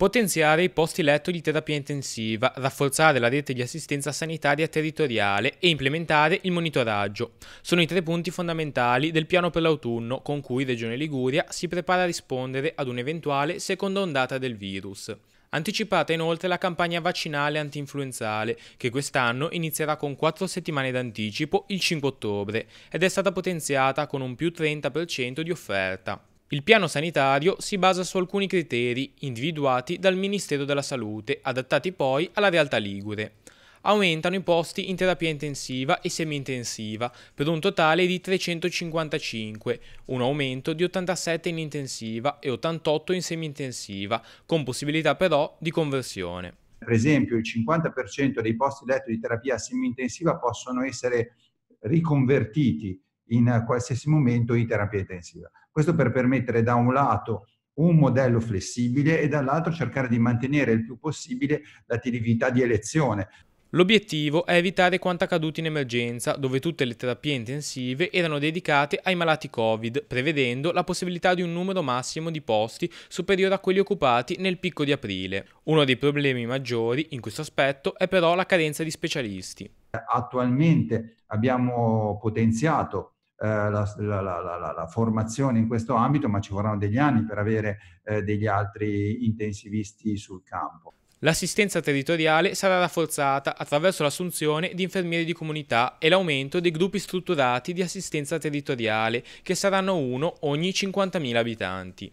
potenziare i posti letto di terapia intensiva, rafforzare la rete di assistenza sanitaria territoriale e implementare il monitoraggio. Sono i tre punti fondamentali del piano per l'autunno con cui Regione Liguria si prepara a rispondere ad un'eventuale seconda ondata del virus. Anticipata inoltre la campagna vaccinale anti-influenzale, che quest'anno inizierà con 4 settimane d'anticipo il 5 ottobre ed è stata potenziata con un più 30% di offerta. Il piano sanitario si basa su alcuni criteri individuati dal Ministero della Salute, adattati poi alla realtà ligure. Aumentano i posti in terapia intensiva e semi-intensiva per un totale di 355, un aumento di 87 in intensiva e 88 in semi-intensiva, con possibilità però di conversione per esempio il 50% dei posti letto di terapia semi-intensiva possono essere riconvertiti in qualsiasi momento in terapia intensiva. Questo per permettere da un lato un modello flessibile e dall'altro cercare di mantenere il più possibile l'attività di elezione. L'obiettivo è evitare quanto accaduto in emergenza, dove tutte le terapie intensive erano dedicate ai malati Covid, prevedendo la possibilità di un numero massimo di posti superiore a quelli occupati nel picco di aprile. Uno dei problemi maggiori in questo aspetto è però la carenza di specialisti. Attualmente abbiamo potenziato eh, la, la, la, la, formazione in questo ambito, ma ci vorranno degli anni per avere eh, degli altri intensivisti sul campo. L'assistenza territoriale sarà rafforzata attraverso l'assunzione di infermieri di comunità e l'aumento dei gruppi strutturati di assistenza territoriale, che saranno uno ogni 50.000 abitanti.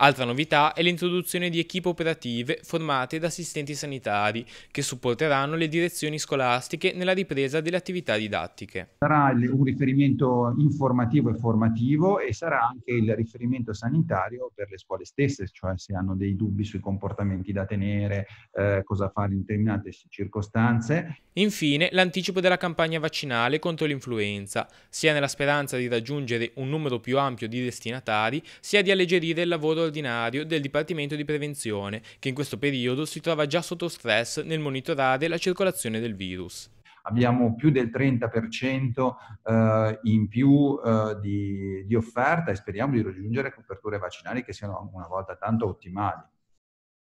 Altra novità è l'introduzione di equip operative formate da assistenti sanitari che supporteranno le direzioni scolastiche nella ripresa delle attività didattiche. Sarà un riferimento informativo e formativo e sarà anche il riferimento sanitario per le scuole stesse, cioè se hanno dei dubbi sui comportamenti da tenere, eh, cosa fare in determinate circostanze. Infine, l'anticipo della campagna vaccinale contro l'influenza, sia nella speranza di raggiungere un numero più ampio di destinatari, sia di alleggerire il lavoro straordinario del Dipartimento di Prevenzione, che in questo periodo si trova già sotto stress nel monitorare la circolazione del virus abbiamo più del 30% eh, in più eh, di, di offerta e speriamo di raggiungere coperture vaccinali che siano una volta tanto ottimali.